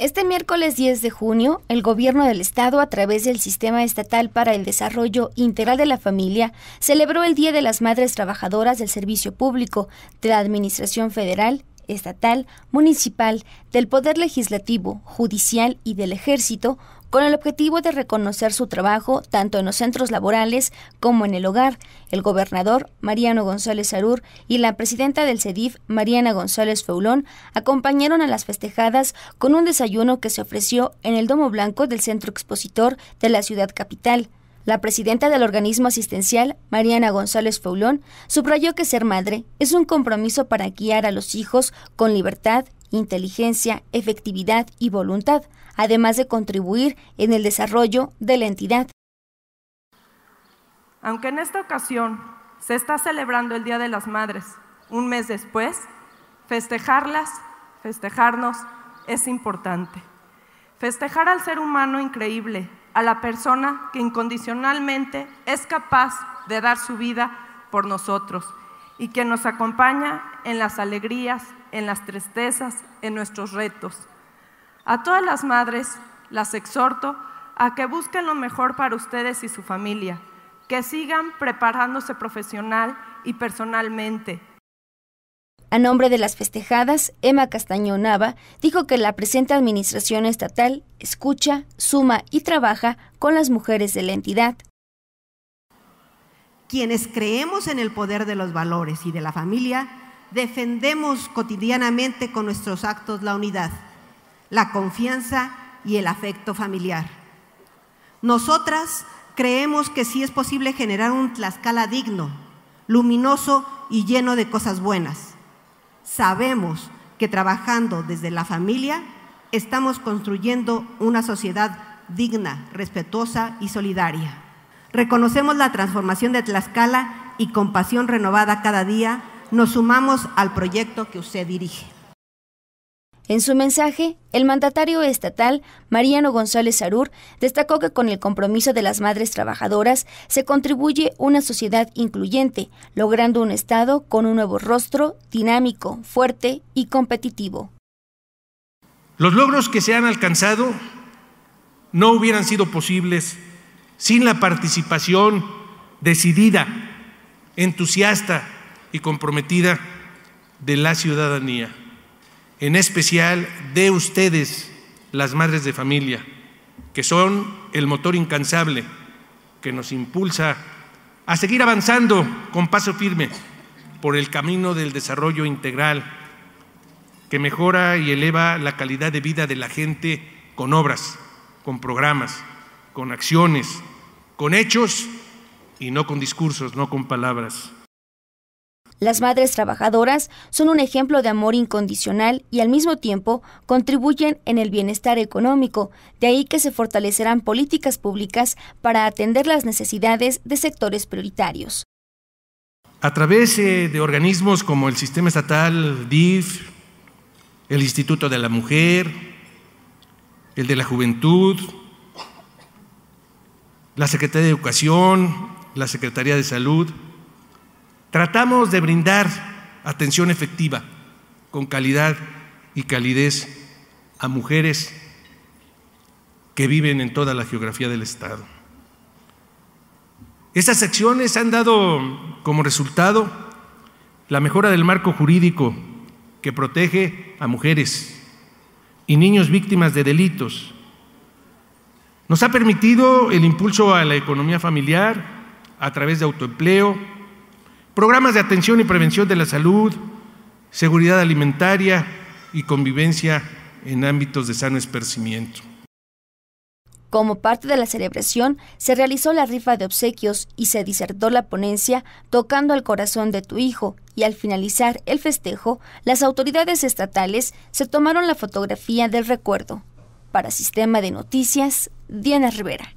Este miércoles 10 de junio, el Gobierno del Estado, a través del Sistema Estatal para el Desarrollo Integral de la Familia, celebró el Día de las Madres Trabajadoras del Servicio Público de la Administración Federal estatal, municipal, del Poder Legislativo, Judicial y del Ejército con el objetivo de reconocer su trabajo tanto en los centros laborales como en el hogar. El gobernador Mariano González Arur y la presidenta del CEDIF, Mariana González Feulón, acompañaron a las festejadas con un desayuno que se ofreció en el Domo Blanco del Centro Expositor de la ciudad capital. La presidenta del organismo asistencial, Mariana González Faulón, subrayó que ser madre es un compromiso para guiar a los hijos con libertad, inteligencia, efectividad y voluntad, además de contribuir en el desarrollo de la entidad. Aunque en esta ocasión se está celebrando el Día de las Madres, un mes después, festejarlas, festejarnos, es importante. Festejar al ser humano increíble, a la persona que incondicionalmente es capaz de dar su vida por nosotros y que nos acompaña en las alegrías, en las tristezas, en nuestros retos. A todas las madres las exhorto a que busquen lo mejor para ustedes y su familia, que sigan preparándose profesional y personalmente, a nombre de las festejadas, Emma Castaño Nava dijo que la presente administración estatal escucha, suma y trabaja con las mujeres de la entidad. Quienes creemos en el poder de los valores y de la familia, defendemos cotidianamente con nuestros actos la unidad, la confianza y el afecto familiar. Nosotras creemos que sí es posible generar un Tlaxcala digno, luminoso y lleno de cosas buenas Sabemos que trabajando desde la familia estamos construyendo una sociedad digna, respetuosa y solidaria. Reconocemos la transformación de Tlaxcala y con pasión renovada cada día nos sumamos al proyecto que usted dirige. En su mensaje, el mandatario estatal, Mariano González Arur, destacó que con el compromiso de las madres trabajadoras se contribuye una sociedad incluyente, logrando un Estado con un nuevo rostro, dinámico, fuerte y competitivo. Los logros que se han alcanzado no hubieran sido posibles sin la participación decidida, entusiasta y comprometida de la ciudadanía en especial de ustedes, las madres de familia, que son el motor incansable que nos impulsa a seguir avanzando con paso firme por el camino del desarrollo integral que mejora y eleva la calidad de vida de la gente con obras, con programas, con acciones, con hechos y no con discursos, no con palabras. Las madres trabajadoras son un ejemplo de amor incondicional y al mismo tiempo contribuyen en el bienestar económico, de ahí que se fortalecerán políticas públicas para atender las necesidades de sectores prioritarios. A través eh, de organismos como el Sistema Estatal DIF, el Instituto de la Mujer, el de la Juventud, la Secretaría de Educación, la Secretaría de Salud, Tratamos de brindar atención efectiva, con calidad y calidez a mujeres que viven en toda la geografía del Estado. Estas acciones han dado como resultado la mejora del marco jurídico que protege a mujeres y niños víctimas de delitos. Nos ha permitido el impulso a la economía familiar a través de autoempleo, Programas de atención y prevención de la salud, seguridad alimentaria y convivencia en ámbitos de sano esparcimiento. Como parte de la celebración, se realizó la rifa de obsequios y se disertó la ponencia Tocando al corazón de tu hijo, y al finalizar el festejo, las autoridades estatales se tomaron la fotografía del recuerdo. Para Sistema de Noticias, Diana Rivera.